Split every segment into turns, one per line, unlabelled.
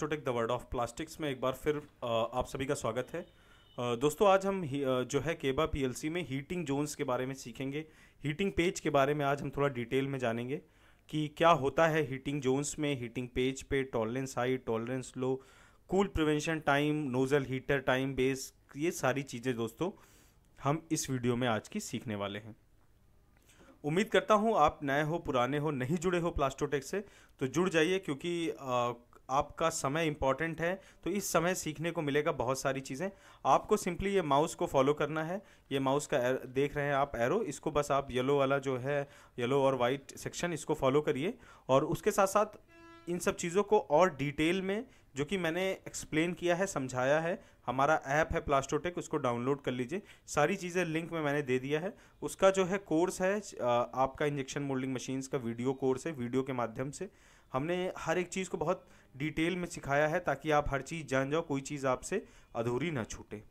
एस्ट्रोटेक the world of plastics में एक बार फिर आप सभी का स्वागत है दोस्तों आज हम जो है केबा पीएलसी में हीटिंग जोन्स के बारे में सीखेंगे हीटिंग पेज के बारे में आज हम थोड़ा डिटेल में जानेंगे कि क्या होता है हीटिंग जोन्स में हीटिंग पेज पे tolerance high tolerance low cool prevention time nozzle heater time base ये सारी चीज़ें दोस्तों हम इस वीडियो में आज की सीखने वाले हैं उम्मीद करता हूँ आप नए हो पुराने हो नहीं जुड़े हो प्लास्टोटेक से तो जुड़ जाइए क्योंकि आपका समय इंपॉर्टेंट है तो इस समय सीखने को मिलेगा बहुत सारी चीज़ें आपको सिंपली ये माउस को फॉलो करना है ये माउस का एर, देख रहे हैं आप एरो इसको बस आप येलो वाला जो है येलो और वाइट सेक्शन इसको फॉलो करिए और उसके साथ साथ इन सब चीज़ों को और डिटेल में जो कि मैंने एक्सप्लेन किया है समझाया है हमारा ऐप है प्लास्टोटेक उसको डाउनलोड कर लीजिए सारी चीज़ें लिंक में मैंने दे दिया है उसका जो है कोर्स है आपका इंजेक्शन मोल्डिंग मशीन्स का वीडियो कोर्स है वीडियो के माध्यम से हमने हर एक चीज़ को बहुत डिटेल में सिखाया है ताकि आप हर चीज़ जान जाओ कोई चीज़ आपसे अधूरी ना छूटे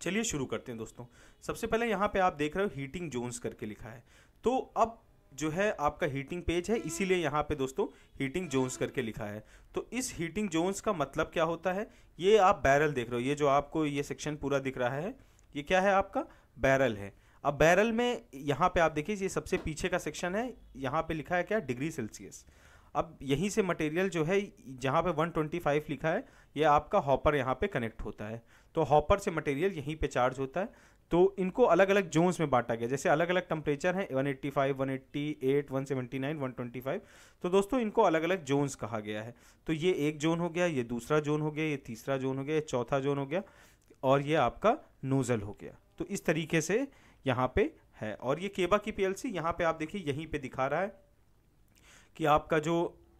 चलिए शुरू करते हैं दोस्तों सबसे पहले यहाँ पे आप देख रहे हो हीटिंग जोन्स करके लिखा है तो अब जो है आपका हीटिंग पेज है इसीलिए यहाँ पे दोस्तों हीटिंग जोन्स करके लिखा है तो इस हीटिंग जोन्स का मतलब क्या होता है ये आप बैरल देख रहे हो ये जो आपको ये सेक्शन पूरा दिख रहा है ये क्या है आपका बैरल है अब बैरल में यहाँ पे आप देखिए ये सबसे पीछे का सेक्शन है यहाँ पे लिखा है क्या डिग्री सेल्सियस अब यहीं से मटेरियल जो है जहाँ पे 125 लिखा है ये आपका हॉपर यहाँ पे कनेक्ट होता है तो हॉपर से मटेरियल यहीं पे चार्ज होता है तो इनको अलग अलग जोन्स में बांटा गया जैसे अलग अलग टेम्परेचर हैं 185, 188, 179, 125 तो दोस्तों इनको अलग अलग जोन्स कहा गया है तो ये एक जोन हो गया ये दूसरा जोन हो गया ये तीसरा जोन हो गया ये चौथा जोन हो गया और ये आपका नोज़ल हो गया तो इस तरीके से यहाँ पे है और ये केबा की पीएलसी यहाँ पे आप देखिए यहीं पे दिखा रहा है कि आपका जो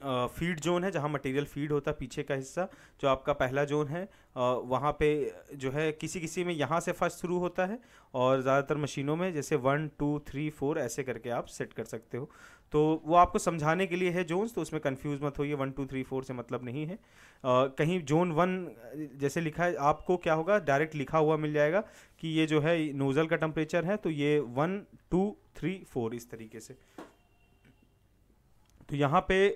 फीड जोन है जहाँ मटेरियल फीड होता है पीछे का हिस्सा जो आपका पहला जोन है वहाँ पे जो है किसी किसी में यहाँ से फर्स्ट शुरू होता है और ज़्यादातर मशीनों में जैसे वन टू थ्री फोर ऐसे करके आप सेट कर सकते हो तो वो आपको समझाने के लिए है जोन्स तो उसमें कंफ्यूज मत होइए वन टू थ्री फोर से मतलब नहीं है आ, कहीं जोन वन जैसे लिखा है आपको क्या होगा डायरेक्ट लिखा हुआ मिल जाएगा कि ये जो है नोज़ल का टेम्परेचर है तो ये वन टू थ्री फोर इस तरीके से तो यहाँ पे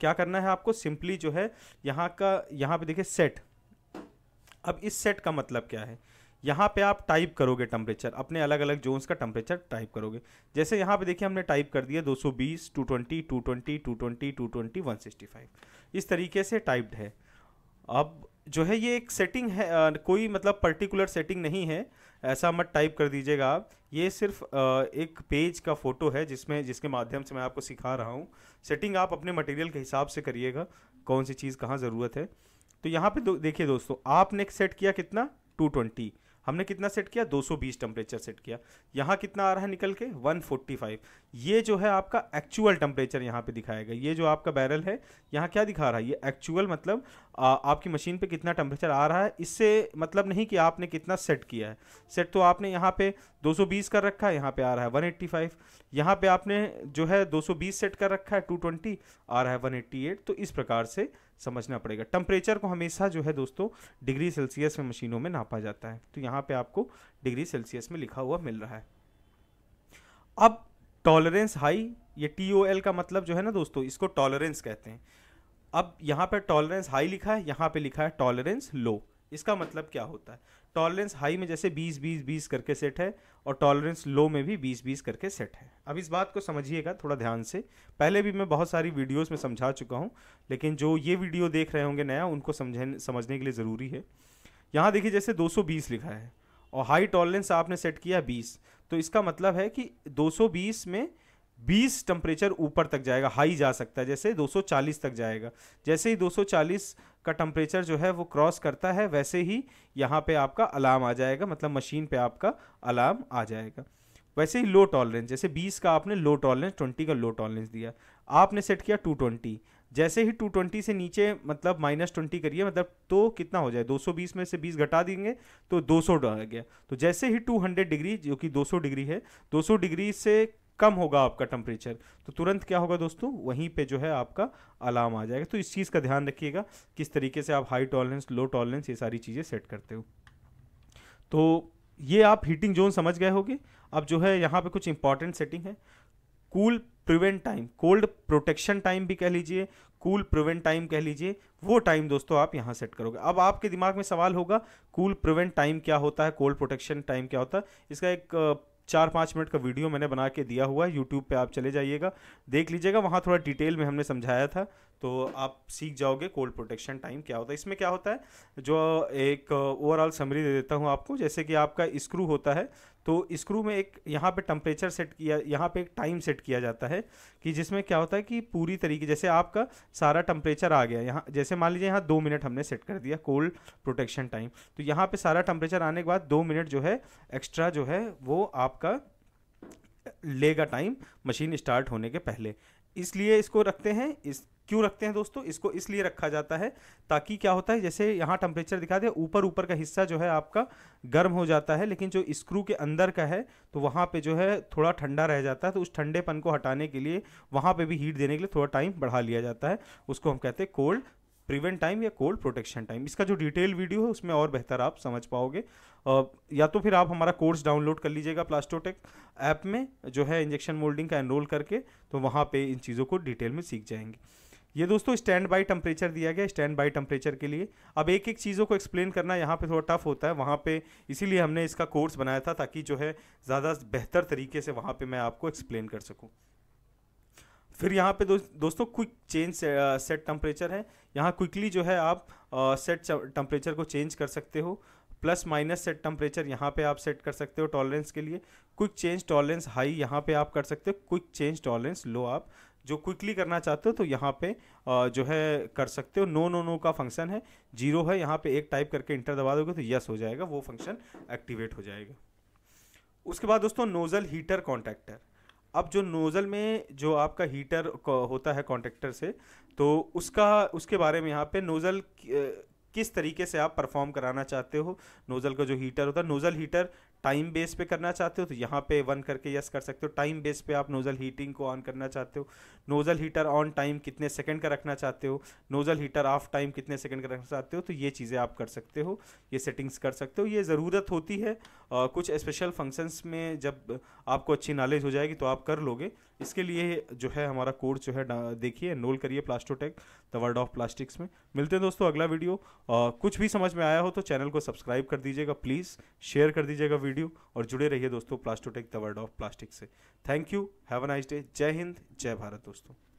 क्या करना है आपको सिंपली जो है यहाँ का यहाँ पे देखिए सेट अब इस सेट का मतलब क्या है यहाँ पे आप टाइप करोगे टेम्परेचर अपने अलग अलग जोन्स का टेम्परेचर टाइप करोगे जैसे यहाँ पे देखिए हमने टाइप कर दिया 220, 220, 220, 220, 220, 165 इस तरीके से टाइप्ड है अब जो है ये एक सेटिंग है कोई मतलब पर्टिकुलर सेटिंग नहीं है ऐसा मत टाइप कर दीजिएगा आप ये सिर्फ एक पेज का फ़ोटो है जिसमें जिसके माध्यम से मैं आपको सिखा रहा हूँ सेटिंग आप अपने मटेरियल के हिसाब से करिएगा कौन सी चीज़ कहाँ ज़रूरत है तो यहाँ पे दो, देखिए दोस्तों आपने सेट किया कितना 220 हमने कितना सेट किया 220 टेम्परेचर सेट किया यहाँ कितना आ रहा है निकल के 145 ये जो है आपका एक्चुअल टेम्परेचर यहाँ पे दिखाया गया ये जो आपका बैरल है यहाँ क्या दिखा रहा है ये एक्चुअल मतलब आ, आपकी मशीन पे कितना टेम्परेचर आ रहा है इससे मतलब नहीं कि आपने कितना सेट किया है सेट तो आपने यहाँ पे 220 कर रखा है यहाँ पे आ रहा है 185 यहाँ पे आपने जो है 220 सेट कर रखा है 220 आ रहा है 188 तो इस प्रकार से समझना पड़ेगा टेम्परेचर को हमेशा जो है दोस्तों डिग्री सेल्सियस में मशीनों में नापा जाता है तो यहाँ पे आपको डिग्री सेल्सियस में लिखा हुआ मिल रहा है अब टॉलरेंस हाई ये टी ओ एल का मतलब जो है ना दोस्तों इसको टॉलरेंस कहते हैं अब यहाँ पर टॉलरेंस हाई लिखा है यहाँ पे लिखा है टॉलरेंस लो इसका मतलब क्या होता है टॉलरेंस हाई में जैसे 20 20 20 करके सेट है और टॉलरेंस लो में भी 20 20 करके सेट है अब इस बात को समझिएगा थोड़ा ध्यान से पहले भी मैं बहुत सारी वीडियोस में समझा चुका हूँ लेकिन जो ये वीडियो देख रहे होंगे नया उनको समझ समझने के लिए ज़रूरी है यहाँ देखिए जैसे 220 लिखा है और हाई टॉलरेंस आपने सेट किया बीस तो इसका मतलब है कि दो में 20 टेम्परेचर ऊपर तक जाएगा हाई जा सकता है जैसे 240 तक जाएगा जैसे ही 240 का टम्परेचर जो है वो क्रॉस करता है वैसे ही यहाँ पे आपका अलार्म आ जाएगा मतलब मशीन पे आपका अलार्म आ जाएगा वैसे ही लो टॉलरेंस जैसे 20 का आपने लो टॉलरेंस 20 का लो टॉलरेंस दिया आपने सेट किया 220 जैसे ही 220 से नीचे मतलब माइनस ट्वेंटी करिए मतलब तो कितना हो जाए 220 में से 20 घटा देंगे तो 200 सौ गया तो जैसे ही 200 डिग्री जो कि 200 डिग्री है 200 डिग्री से कम होगा आपका टेम्परेचर तो तुरंत क्या होगा दोस्तों वहीं पे जो है आपका अलार्म आ जाएगा तो इस चीज़ का ध्यान रखिएगा किस तरीके से आप हाई टॉलरेंस लो टॉलरेंस ये सारी चीज़ें सेट करते हो तो ये आप हीटिंग जोन समझ गए होगे अब जो है यहाँ पे कुछ इंपॉर्टेंट सेटिंग है cool prevent time cold protection time भी कह लीजिए कूल प्रिवेंट टाइम कह लीजिए वो टाइम दोस्तों आप यहाँ सेट करोगे अब आपके दिमाग में सवाल होगा कूल प्रिवेंट टाइम क्या होता है कोल्ड प्रोटेक्शन टाइम क्या होता है इसका एक चार पाँच मिनट का वीडियो मैंने बना के दिया हुआ है यूट्यूब पर आप चले जाइएगा देख लीजिएगा वहाँ थोड़ा डिटेल में हमने समझाया था तो आप सीख जाओगे कोल्ड प्रोटेक्शन टाइम क्या होता है इसमें क्या होता है जो एक ओवरऑल समरी दे देता हूँ आपको जैसे कि आपका स्क्रू होता है तो स्क्रू में एक यहाँ पे टेम्परेचर सेट किया यहाँ पे एक टाइम सेट किया जाता है कि जिसमें क्या होता है कि पूरी तरीके जैसे आपका सारा टेम्परेचर आ गया यहाँ जैसे मान लीजिए यहाँ दो मिनट हमने सेट कर दिया कोल्ड प्रोटेक्शन टाइम तो यहाँ पर सारा टेम्परेचर आने के बाद दो मिनट जो है एक्स्ट्रा जो है वो आपका लेगा टाइम मशीन स्टार्ट होने के पहले इसलिए इसको रखते हैं इस क्यों रखते हैं दोस्तों इसको इसलिए रखा जाता है ताकि क्या होता है जैसे यहाँ टेम्परेचर दिखा दे ऊपर ऊपर का हिस्सा जो है आपका गर्म हो जाता है लेकिन जो स्क्रू के अंदर का है तो वहाँ पे जो है थोड़ा ठंडा रह जाता है तो उस ठंडेपन को हटाने के लिए वहाँ पे भी हीट देने के लिए थोड़ा टाइम बढ़ा लिया जाता है उसको हम कहते हैं कोल्ड प्रिवेंट टाइम या कोल्ड प्रोटेक्शन टाइम इसका जो डिटेल वीडियो है उसमें और बेहतर आप समझ पाओगे या तो फिर आप हमारा कोर्स डाउनलोड कर लीजिएगा प्लास्टोटेक ऐप में जो है इंजेक्शन मोल्डिंग का एनरोल करके तो वहाँ पर इन चीज़ों को डिटेल में सीख जाएंगे ये दोस्तों स्टैंड बाई टेम्परेचर दिया गया स्टैंड बाई टेम्परेचर के लिए अब एक एक चीज़ों को एक्सप्लेन करना यहाँ पे थोड़ा टफ होता है वहाँ पे इसीलिए हमने इसका कोर्स बनाया था ताकि जो है ज़्यादा बेहतर तरीके से वहाँ पे मैं आपको एक्सप्लेन कर सकूँ फिर यहाँ पे दो, दोस्तों क्विक चेंज सेट टेम्परेचर है यहाँ क्विकली जो है आप सेट टेम्परेचर को चेंज कर सकते हो प्लस माइनस सेट टेम्परेचर यहाँ पे आप सेट कर सकते हो टॉलरेंस के लिए क्विक चेंज टॉलरेंस हाई यहाँ पे आप कर सकते हो क्विक चेंज टॉलरेंस लो आप जो क्विकली करना चाहते हो तो यहाँ पे जो है कर सकते हो नो नो नो का फंक्शन है जीरो है यहाँ पे एक टाइप करके इंटर दबा दोगे तो यस हो जाएगा वो फंक्शन एक्टिवेट हो जाएगा उसके बाद दोस्तों नोज़ल हीटर कॉन्टैक्टर अब जो नोज़ल में जो आपका हीटर होता है कॉन्टैक्टर से तो उसका उसके बारे में यहाँ पे नोज़ल किस तरीके से आप परफॉर्म कराना चाहते हो नोज़ल का जो हीटर होता है नोज़ल हीटर टाइम बेस पे करना चाहते हो तो यहाँ पे वन करके यस कर सकते हो टाइम बेस पे आप नोज़ल हीटिंग को ऑन करना चाहते हो नोज़ल हीटर ऑन टाइम कितने सेकंड का रखना चाहते हो नोज़ल हीटर ऑफ टाइम कितने सेकंड का रखना चाहते हो तो ये चीज़ें आप कर सकते हो ये सेटिंग्स कर सकते हो ये ज़रूरत होती है आ, कुछ स्पेशल फंक्शंस में जब आपको अच्छी नॉलेज हो जाएगी तो आप कर लोगे इसके लिए जो है हमारा कोर्स जो है देखिए नोल करिए Plastotech the world of plastics में मिलते हैं दोस्तों अगला वीडियो आ, कुछ भी समझ में आया हो तो चैनल को सब्सक्राइब कर दीजिएगा प्लीज़ शेयर कर दीजिएगा वीडियो और जुड़े रहिए दोस्तों Plastotech the world of plastic से thank you have a nice day जय हिंद जय भारत दोस्तों